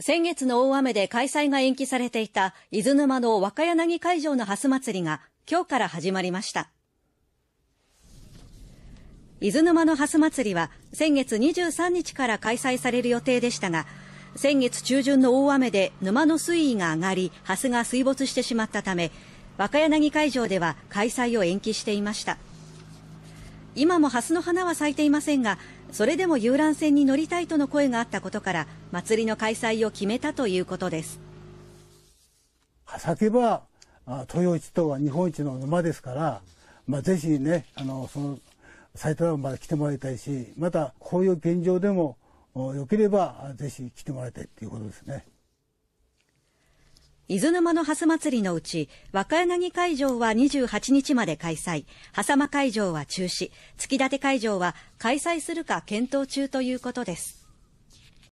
先月の大雨で開催が延期されていた伊豆沼の若柳会場のハス祭りが今日から始まりました。伊豆沼のハス祭りは先月23日から開催される予定でしたが、先月中旬の大雨で沼の水位が上がり、ハスが水没してしまったため、若柳会場では開催を延期していました。今もハスの花は咲いていませんが、それでも遊覧船に乗りたいとの声があったことから祭りの開催を決めたということです先は豊一とは日本一の馬ですから、まあ、ぜひねあのその埼玉まで来てもらいたいしまたこういう現状でもよければぜひ来てもらいたいということですね。伊豆沼のハス祭りのうち、若柳会場は28日まで開催、サマ会場は中止、月立会場は開催するか検討中ということです。